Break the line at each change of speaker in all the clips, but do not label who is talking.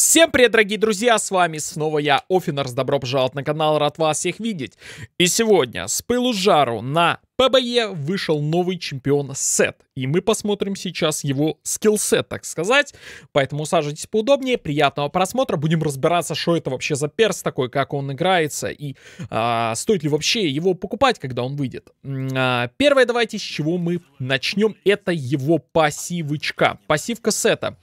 Всем привет, дорогие друзья, с вами снова я, Офинерс, добро пожаловать на канал, рад вас всех видеть. И сегодня с пылу жару на ПБЕ вышел новый чемпион сет, и мы посмотрим сейчас его скиллсет, так сказать. Поэтому сажитесь поудобнее, приятного просмотра, будем разбираться, что это вообще за перс такой, как он играется, и а, стоит ли вообще его покупать, когда он выйдет. А, первое давайте, с чего мы начнем, это его пассивочка, пассивка сета.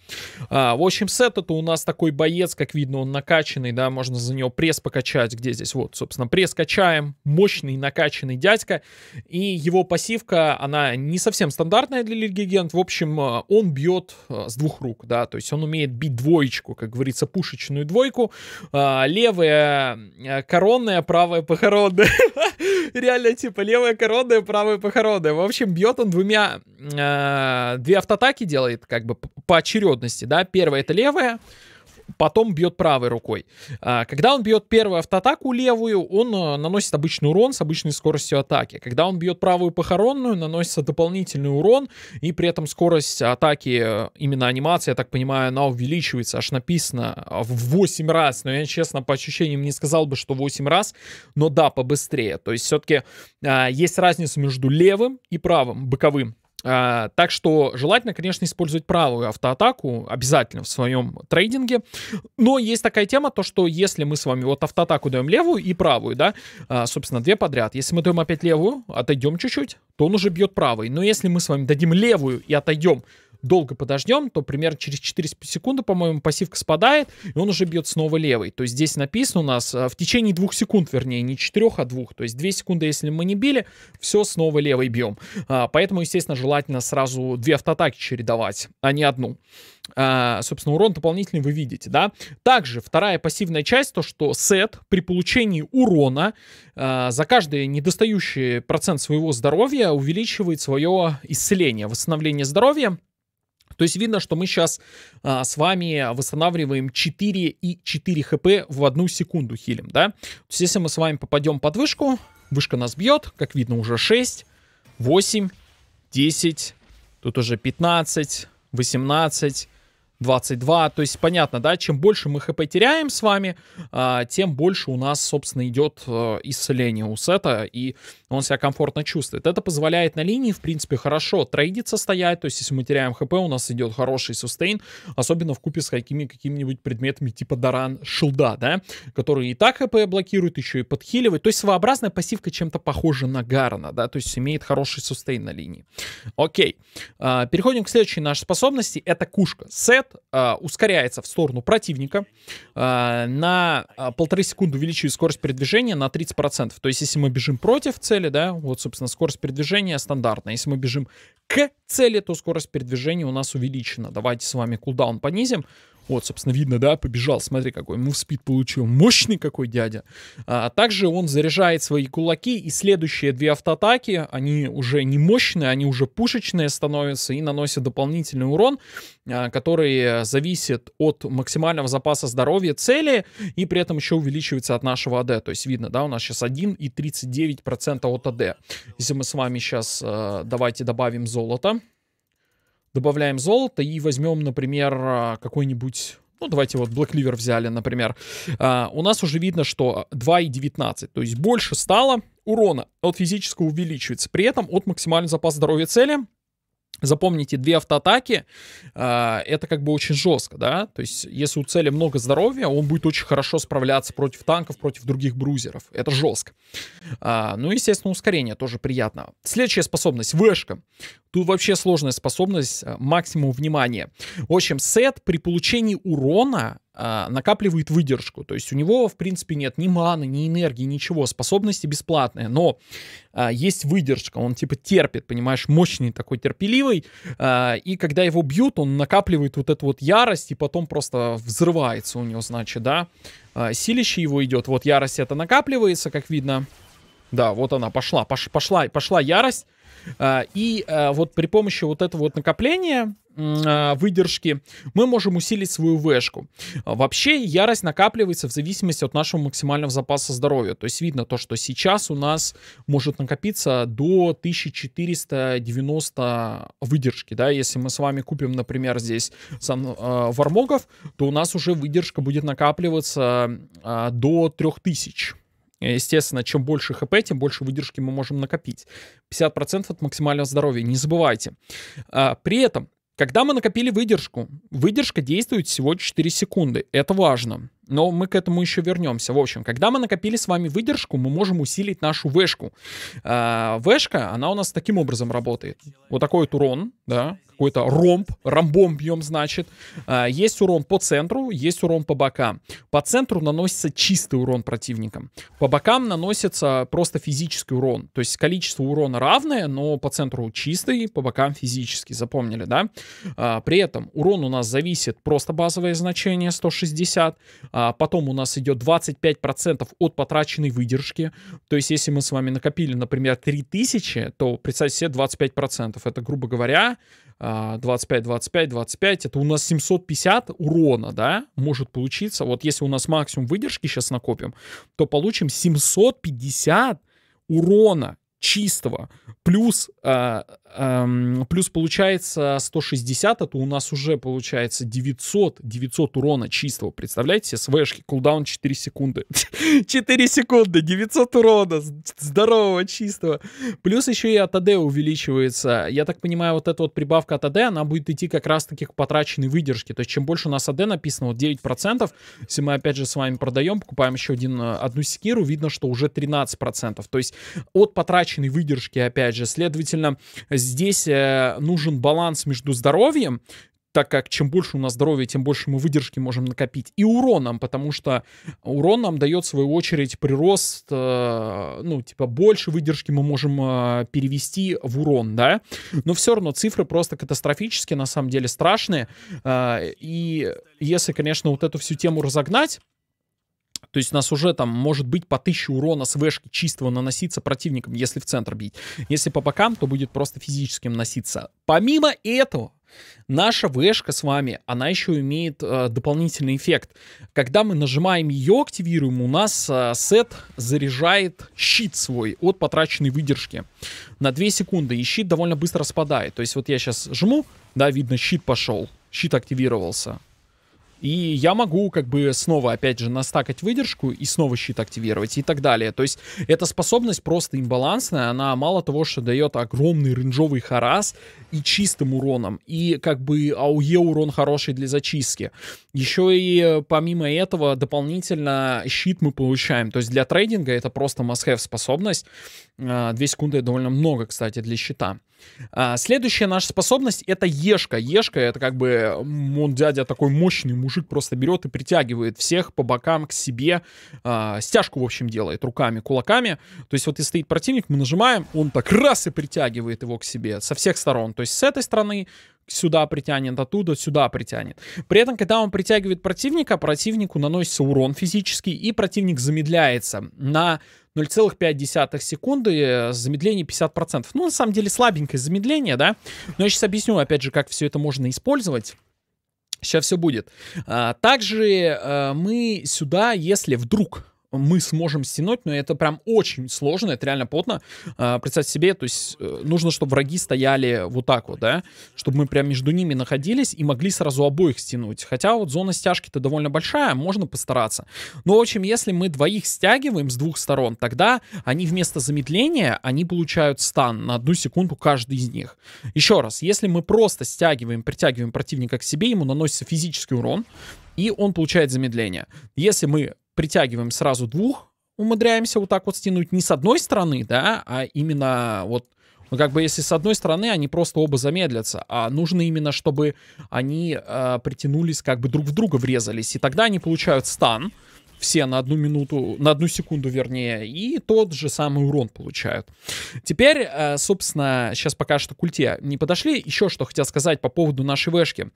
А, в общем, сет это у нас такой боец, как видно, он накачанный, да, можно за него пресс покачать, где здесь вот, собственно, пресс качаем, мощный накачанный дядька, и его пассивка, она не совсем стандартная для Лильгигент. В общем, э, он бьет э, с двух рук, да, то есть он умеет бить двоечку, как говорится, пушечную двойку. Э, левая коронная, правая похоронная. Реально, типа, левая коронная, правая похоронная. В общем, бьет он двумя... Две автотаки делает, как бы, по очередности, да. Первая это левая, потом бьет правой рукой. А, когда он бьет первую автоатаку левую, он э, наносит обычный урон с обычной скоростью атаки. Когда он бьет правую похоронную, наносится дополнительный урон, и при этом скорость атаки, э, именно анимация, я так понимаю, она увеличивается, аж написано а, в 8 раз. Но я, честно, по ощущениям не сказал бы, что 8 раз, но да, побыстрее. То есть все-таки а, есть разница между левым и правым, боковым а, так что желательно, конечно, использовать правую автоатаку обязательно в своем трейдинге. Но есть такая тема, то что если мы с вами вот автоатаку даем левую и правую, да, а, собственно, две подряд. Если мы даем опять левую, отойдем чуть-чуть, то он уже бьет правой. Но если мы с вами дадим левую и отойдем долго подождем, то примерно через 4 секунды, по-моему, пассивка спадает, и он уже бьет снова левый. То есть здесь написано у нас э, в течение 2 секунд, вернее, не 4, а 2. То есть 2 секунды, если мы не били, все снова левый бьем. А, поэтому, естественно, желательно сразу две автотаки чередовать, а не одну. А, собственно, урон дополнительный вы видите, да? Также вторая пассивная часть, то что сет при получении урона а, за каждый недостающий процент своего здоровья увеличивает свое исцеление, восстановление здоровья. То есть видно, что мы сейчас а, с вами восстанавливаем 4 и 4 хп в одну секунду хилим, да? То есть если мы с вами попадем под вышку, вышка нас бьет, как видно уже 6, 8, 10, тут уже 15, 18, 22. То есть понятно, да, чем больше мы хп теряем с вами, а, тем больше у нас, собственно, идет э, исцеление у сета, и он себя комфортно чувствует. Это позволяет на линии, в принципе, хорошо трейдиться стоять, то есть если мы теряем хп, у нас идет хороший сустейн, особенно в купе с какими, какими-нибудь предметами типа Даран Шилда, да, которые и так хп блокируют, еще и подхиливают. То есть своеобразная пассивка чем-то похожа на Гарна, да, то есть имеет хороший сустейн на линии. Окей. А, переходим к следующей нашей способности, это кушка. Сет ускоряет, а, э, ускоряется в сторону противника. А, на э, полторы секунды увеличивает скорость передвижения на 30%. То есть, если мы бежим против цели, да, вот, собственно, скорость передвижения стандартная. Если мы бежим к цели, то скорость передвижения у нас увеличена. Давайте с вами кулдаун понизим. Вот, собственно, видно, да, побежал, смотри, какой мувспид получил, мощный какой дядя. А, а также он заряжает свои кулаки, и следующие две автоатаки, они уже не мощные, они уже пушечные становятся и наносят дополнительный урон, а, который зависит от максимального запаса здоровья цели, и при этом еще увеличивается от нашего АД. То есть видно, да, у нас сейчас 1 и 39% от АД. Если мы с вами сейчас а, давайте добавим золото, добавляем золото и возьмем, например, а, какой-нибудь ну, давайте вот Black Liver взяли, например. А, у нас уже видно, что 2,19, то есть больше стало урона от физического увеличивается. При этом от максимального запаса здоровья цели Запомните, две автоатаки, э, это как бы очень жестко, да, то есть если у цели много здоровья, он будет очень хорошо справляться против танков, против других брузеров, это жестко. Э, ну, естественно, ускорение тоже приятно. Следующая способность, вышка. Тут вообще сложная способность, э, максимум внимания. В общем, сет при получении урона а, накапливает выдержку. То есть у него, в принципе, нет ни маны, ни энергии, ничего. Способности бесплатные, но а, есть выдержка. Он, типа, терпит, понимаешь, мощный такой, терпеливый. А, и когда его бьют, он накапливает вот эту вот ярость, и потом просто взрывается у него, значит, да. А, силище его идет. Вот ярость это накапливается, как видно. Да, вот она пошла, пош, пошла, пошла ярость. А, и а, вот при помощи вот этого вот накопления а, выдержки, мы можем усилить свою вешку. Вообще ярость накапливается в зависимости от нашего максимального запаса здоровья. То есть видно то, что сейчас у нас может накопиться до 1490 выдержки. Да? Если мы с вами купим, например, здесь вармогов, то у нас уже выдержка будет накапливаться э, до 3000. Естественно, чем больше ХП, тем больше выдержки мы можем накопить. 50% от максимального здоровья, не забывайте. А, при этом, когда мы накопили выдержку, выдержка действует всего 4 секунды. Это важно но мы к этому еще вернемся. В общем, когда мы накопили с вами выдержку, мы можем усилить нашу вешку. А, вешка, она у нас таким образом работает. Вот такой вот урон, да, какой-то ромб, ромбом бьем, значит. А, есть урон по центру, есть урон по бокам. По центру наносится чистый урон противникам. По бокам наносится просто физический урон. То есть количество урона равное, но по центру чистый, по бокам физический. Запомнили, да? А, при этом урон у нас зависит просто базовое значение 160, а потом у нас идет 25% от потраченной выдержки. То есть, если мы с вами накопили, например, 3000, то представьте себе 25%. Это, грубо говоря, 25, 25, 25, это у нас 750 урона, да, может получиться. Вот если у нас максимум выдержки сейчас накопим, то получим 750 урона чистого. Плюс, э, э, плюс получается 160, это а у нас уже получается 900, 900 урона чистого. Представляете, СВшки, кулдаун 4 секунды. 4 секунды, 900 урона, здорового, чистого. Плюс еще и атд увеличивается. Я так понимаю, вот эта вот прибавка атд она будет идти как раз-таки к потраченной выдержке. То есть чем больше у нас АД написано, вот 9%, если мы опять же с вами продаем, покупаем еще один, э, одну секиру, видно, что уже 13%. То есть от потраченной прокачанной выдержки, опять же. Следовательно, здесь э, нужен баланс между здоровьем, так как чем больше у нас здоровья, тем больше мы выдержки можем накопить. И уроном, потому что урон нам дает, в свою очередь, прирост, э, ну, типа, больше выдержки мы можем э, перевести в урон, да. Но все равно цифры просто катастрофические, на самом деле страшные. Э, и если, конечно, вот эту всю тему разогнать, то есть у нас уже там может быть по 1000 урона с вешки чистого наноситься противником, если в центр бить. Если по бокам, то будет просто физическим носиться. Помимо этого, Наша вешка с вами, она еще имеет э, дополнительный эффект. Когда мы нажимаем ее, активируем, у нас э, сет заряжает щит свой от потраченной выдержки на 2 секунды. И щит довольно быстро спадает. То есть вот я сейчас жму, да, видно, щит пошел, щит активировался. И я могу как бы снова, опять же, настакать выдержку и снова щит активировать и так далее. То есть эта способность просто имбалансная. Она мало того, что дает огромный рейнджовый харас и чистым уроном. И как бы АУЕ урон хороший для зачистки. Еще и помимо этого дополнительно щит мы получаем. То есть для трейдинга это просто must-have способность. А, две секунды довольно много, кстати, для щита. А, следующая наша способность — это Ешка. Ешка — это как бы он дядя такой мощный мужик, просто берет и притягивает всех по бокам к себе. А, стяжку, в общем, делает руками, кулаками. То есть вот и стоит противник, мы нажимаем, он так раз и притягивает его к себе со всех сторон. То есть с этой стороны, сюда притянет, оттуда сюда притянет. При этом, когда он притягивает противника, противнику наносится урон физический, и противник замедляется на 0,5 секунды, э, замедление 50%. Ну, на самом деле, слабенькое замедление, да? Но я сейчас объясню, опять же, как все это можно использовать. Сейчас все будет. А, также э, мы сюда, если вдруг мы сможем стянуть, но это прям очень сложно, это реально плотно. А, представьте себе, то есть э, нужно, чтобы враги стояли вот так вот, да, чтобы мы прям между ними находились и могли сразу обоих стянуть. Хотя вот зона стяжки-то довольно большая, можно постараться. Но, в общем, если мы двоих стягиваем с двух сторон, тогда они вместо замедления, они получают стан на одну секунду каждый из них. Еще раз, если мы просто стягиваем, притягиваем противника к себе, ему наносится физический урон, и он получает замедление. Если мы притягиваем сразу двух, умудряемся вот так вот стянуть не с одной стороны, да, а именно вот ну, как бы если с одной стороны они просто оба замедлятся, а нужно именно, чтобы они э, притянулись, как бы друг в друга врезались. И тогда они получают стан, все на одну минуту, на одну секунду вернее, и тот же самый урон получают. Теперь, э, собственно, сейчас пока что культе не подошли. Еще что хотел сказать по поводу нашей вешки.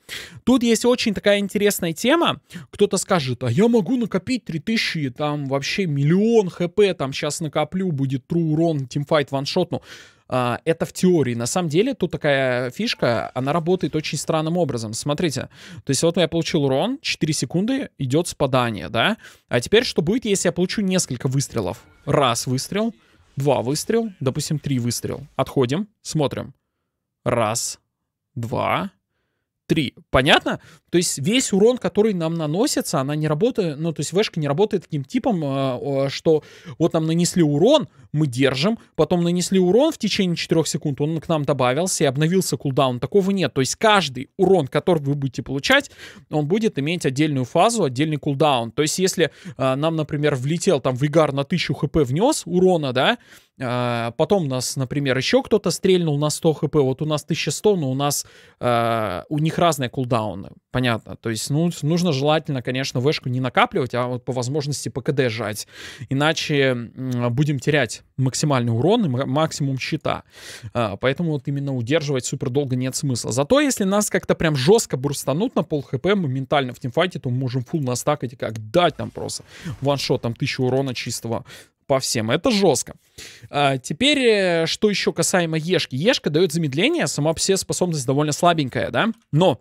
Тут есть очень такая интересная тема. Кто-то скажет, а я могу накопить 3000, там вообще миллион хп, там сейчас накоплю, будет true урон, тимфайт ваншотну. А, это в теории. На самом деле тут такая фишка, она работает очень странным образом. Смотрите, то есть вот я получил урон, 4 секунды идет спадание, да? А теперь что будет, если я получу несколько выстрелов? Раз выстрел, два выстрел, допустим, три выстрел. Отходим, смотрим. Раз, два, три. Понятно? То есть весь урон, который нам наносится, она не работает, ну, то есть вешка не работает таким типом, а, что вот нам нанесли урон, мы держим, потом нанесли урон в течение 4 секунд, он к нам добавился и обновился кулдаун. Такого нет. То есть каждый урон, который вы будете получать, он будет иметь отдельную фазу, отдельный кулдаун. То есть если э, нам, например, влетел там Вигар на 1000 хп внес урона, да, э, потом нас, например, еще кто-то стрельнул на 100 хп, вот у нас 1100, но у нас, э, у них разные кулдауны, понятно. То есть ну, нужно желательно, конечно, вешку не накапливать, а вот по возможности по КД жать. Иначе э, будем терять давать максимальный урон и максимум щита. А, поэтому вот именно удерживать супер долго нет смысла. Зато если нас как-то прям жестко бурстанут на пол хп моментально в тимфайте, то мы можем фул настакать и как дать там просто ваншот там тысячу урона чистого по всем. Это жестко. А, теперь, э, что еще касаемо Ешки. Ешка дает замедление, сама себе способность довольно слабенькая, да? Но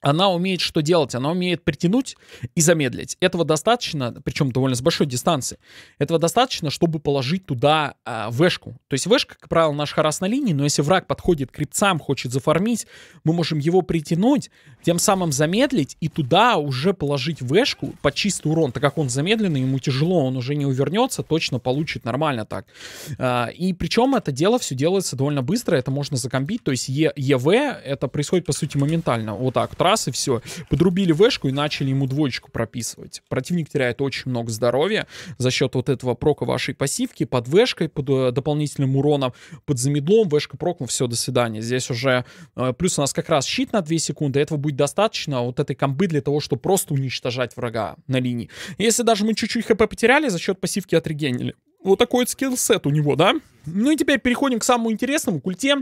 она умеет что делать? Она умеет притянуть и замедлить. Этого достаточно, причем довольно с большой дистанции, этого достаточно, чтобы положить туда э, вешку. То есть вешка, как правило, наш харас на линии, но если враг подходит к крипцам, хочет зафармить мы можем его притянуть, тем самым замедлить и туда уже положить вешку по чистый урон, так как он замедленный, ему тяжело, он уже не увернется, точно получит нормально так. Э, и причем это дело все делается довольно быстро, это можно закомбить, то есть е, ЕВ это происходит по сути моментально. Вот так, раз и все. Подрубили вешку и начали ему двоечку прописывать. Противник теряет очень много здоровья за счет вот этого прока вашей пассивки под вешкой, под э, дополнительным уроном, под замедлом, вешка прок, ну все, до свидания. Здесь уже э, плюс у нас как раз щит на 2 секунды, этого будет достаточно а вот этой комбы для того, чтобы просто уничтожать врага на линии. Если даже мы чуть-чуть хп потеряли, за счет пассивки отрегенили. Вот такой вот скиллсет у него, да? Ну и теперь переходим к самому интересному, культе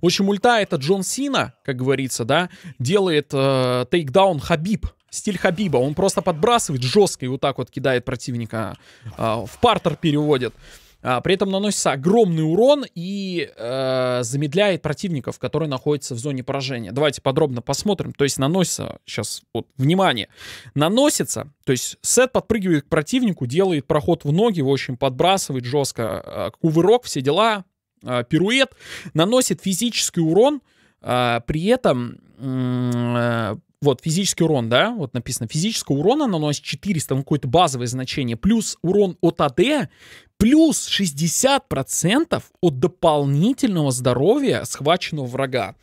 в общем, ульта это Джон Сина, как говорится, да, делает э, тейкдаун Хабиб, стиль Хабиба. Он просто подбрасывает жестко и вот так вот кидает противника, э, в партер переводит. А, при этом наносится огромный урон и э, замедляет противников, которые находятся в зоне поражения. Давайте подробно посмотрим. То есть наносится, сейчас, вот, внимание, наносится, то есть сет подпрыгивает к противнику, делает проход в ноги, в общем, подбрасывает жестко э, кувырок, все дела, э, пируэт, наносит физический урон, а, при этом, а, вот, физический урон, да, вот написано, физического урона наносит 400, ну, какое-то базовое значение, плюс урон от АД, плюс 60% от дополнительного здоровья схваченного врага.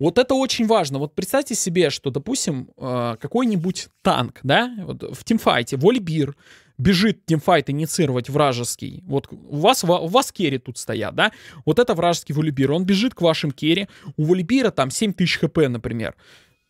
Вот это очень важно. Вот представьте себе, что, допустим, какой-нибудь танк, да, вот в тимфайте, волейбир, бежит тимфайт инициировать вражеский, вот у вас, у вас керри тут стоят, да, вот это вражеский валибир, он бежит к вашим керри, у валибира там 7000 хп, например,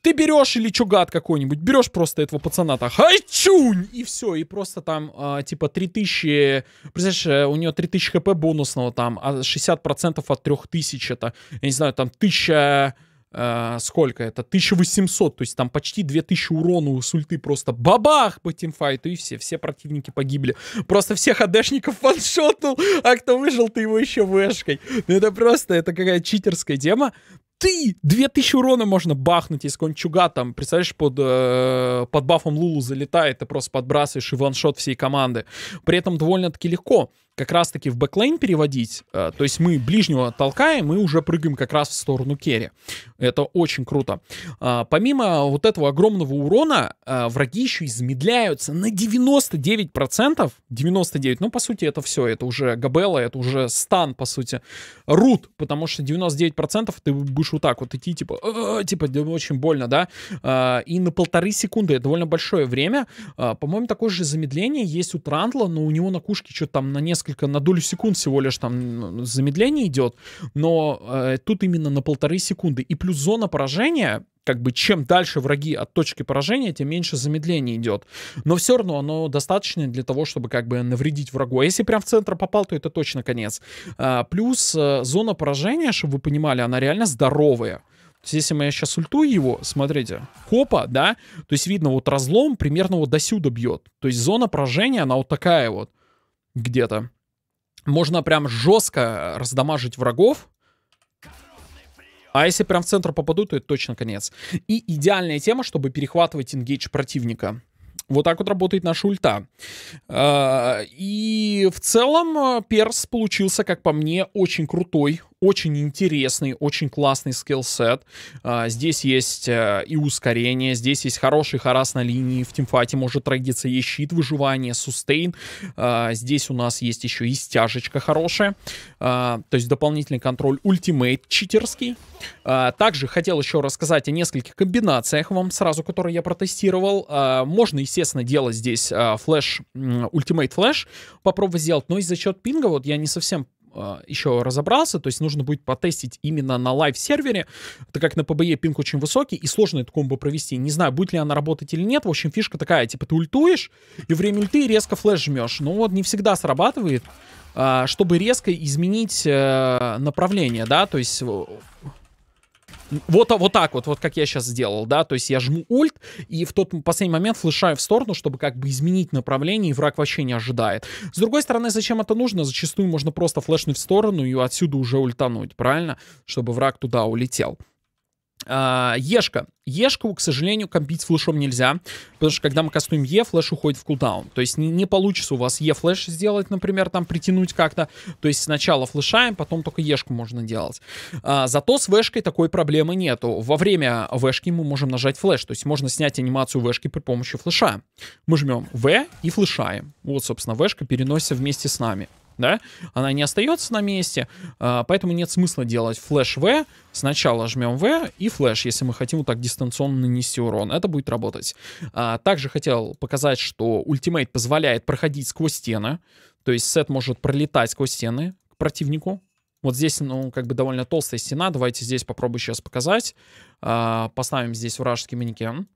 ты берешь или чугат какой-нибудь, берешь просто этого пацана, так, хайчунь, и все, и просто там, а, типа э, типа, 3000, представляешь, у нее 3000 хп бонусного, там, а 60% от 3000, это, я не знаю, там, 1000... Э, сколько это, 1800, то есть там почти 2000 урона у сульты просто бабах по тимфайту, и все, все противники погибли. Просто всех АДшников ваншотнул, а кто выжил, ты его еще вэшкой. Ну это просто, это какая читерская тема. Ты! 2000 урона можно бахнуть из кончуга, там, представляешь, под, э, под бафом Лулу залетает, ты просто подбрасываешь и ваншот всей команды. При этом довольно-таки легко как раз-таки в бэклейн переводить, э, то есть мы ближнего толкаем мы уже прыгаем как раз в сторону керри. Это очень круто. А, помимо вот этого огромного урона, э, враги еще и замедляются на 99%, 99, ну, по сути, это все, это уже габела, это уже стан, по сути, рут, потому что 99% ты будешь вот так вот идти, типа, «Э, типа, очень больно, да, а, и на полторы секунды, это довольно большое время, а, по-моему, такое же замедление есть у Трандла, но у него на кушке что-то там на несколько несколько, на долю секунд всего лишь там замедление идет, но э, тут именно на полторы секунды. И плюс зона поражения, как бы чем дальше враги от точки поражения, тем меньше замедление идет. Но все равно оно достаточно для того, чтобы как бы навредить врагу. А если прям в центр попал, то это точно конец. А, плюс а, зона поражения, чтобы вы понимали, она реально здоровая. То есть, если мы сейчас ультую его, смотрите, хопа, да, то есть видно вот разлом примерно вот до сюда бьет. То есть зона поражения, она вот такая вот где-то. Можно прям жестко э, раздамажить врагов. А если прям в центр попадут, то это точно конец. И идеальная тема, чтобы перехватывать ингейдж противника. Вот так вот работает наша ульта. Э, и в целом э, перс получился, как по мне, очень крутой, очень интересный, очень классный скиллсет. А, здесь есть э, и ускорение, здесь есть хороший харас на линии, в тимфате может трагиться и щит, выживания, сустейн. А, здесь у нас есть еще и стяжечка хорошая, а, то есть дополнительный контроль ультимейт читерский. Также хотел еще рассказать о нескольких комбинациях вам сразу, которые я протестировал. Можно, естественно, делать здесь флеш, ультимейт флеш, попробовать сделать, но и за счет пинга, вот я не совсем а, еще разобрался, то есть нужно будет потестить именно на лайв-сервере, так как на PBE пинг очень высокий, и сложно эту комбо провести. Не знаю, будет ли она работать или нет. В общем, фишка такая, типа ты ультуешь, и время ульты резко флеш жмешь. Ну вот не всегда срабатывает, а, чтобы резко изменить э, направление, да, то есть вот, а, вот так вот, вот как я сейчас сделал, да, то есть я жму ульт, и в тот последний момент флешаю в сторону, чтобы как бы изменить направление, и враг вообще не ожидает. С другой стороны, зачем это нужно? Зачастую можно просто флешнуть в сторону и отсюда уже ультануть, правильно? Чтобы враг туда улетел. А, Ешка. Ешку, к сожалению, компить флешом нельзя, потому что когда мы кастуем Е, флеш уходит в кулдаун. То есть не, не получится у вас Е-флеш сделать, например, там притянуть как-то. То есть сначала флешаем, потом только Ешку можно делать. А, зато с Вэшкой такой проблемы нету. Во время Вэшки мы можем нажать флеш, то есть можно снять анимацию Вэшки при помощи флеша. Мы жмем В и флешаем. Вот, собственно, Вэшка переносится вместе с нами да, она не остается на месте, а, поэтому нет смысла делать флеш V, сначала жмем V и флеш, если мы хотим вот так дистанционно нанести урон, это будет работать. А, также хотел показать, что ультимейт позволяет проходить сквозь стены, то есть сет может пролетать сквозь стены к противнику, вот здесь, ну, как бы довольно толстая стена. Давайте здесь попробую сейчас показать. А, поставим здесь вражеский манекен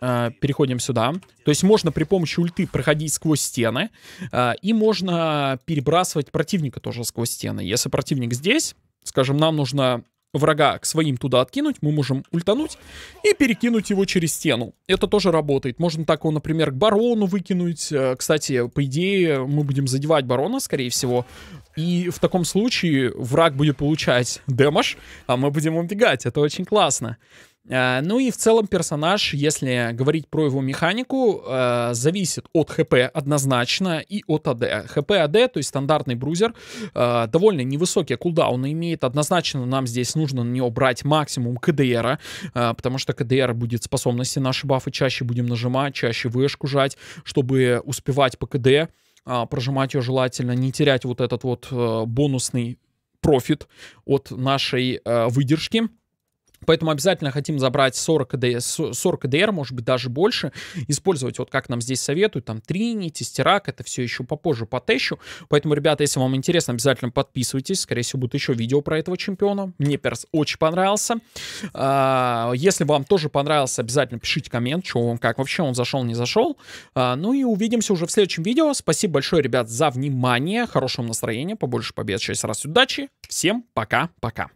э, переходим сюда. То есть можно при помощи ульты проходить сквозь стены, э, и можно перебрасывать противника тоже сквозь стены. Если противник здесь, скажем, нам нужно врага к своим туда откинуть, мы можем ультануть и перекинуть его через стену. Это тоже работает. Можно так его, например, к барону выкинуть. Э, кстати, по идее, мы будем задевать барона, скорее всего. И в таком случае враг будет получать демаш, а мы будем убегать. Это очень классно. Э, ну и в целом персонаж, если говорить про его механику, э, зависит от ХП однозначно и от АД. ХП АД, то есть стандартный брузер, э, довольно невысокие кулдауны имеет. Однозначно нам здесь нужно на него брать максимум КДРа, потому что КДР будет способности наши бафы чаще будем нажимать, чаще вышку жать, чтобы успевать по КД а, прожимать ее желательно, не терять вот этот вот бонусный профит от нашей выдержки. Поэтому обязательно хотим забрать 40 ADR, 40 ADR, может быть, даже больше. Использовать, вот как нам здесь советуют, там Trinity, Sterak, это все еще попозже потещу. Поэтому, ребята, если вам интересно, обязательно подписывайтесь. Скорее всего, будет еще видео про этого чемпиона. Мне перс очень понравился. А, если вам тоже понравился, обязательно пишите коммент, что он как вообще он зашел, не зашел. А, ну и увидимся уже в следующем видео. Спасибо большое, ребят, за внимание. Хорошего настроения, побольше побед, 6 раз удачи. Всем пока-пока.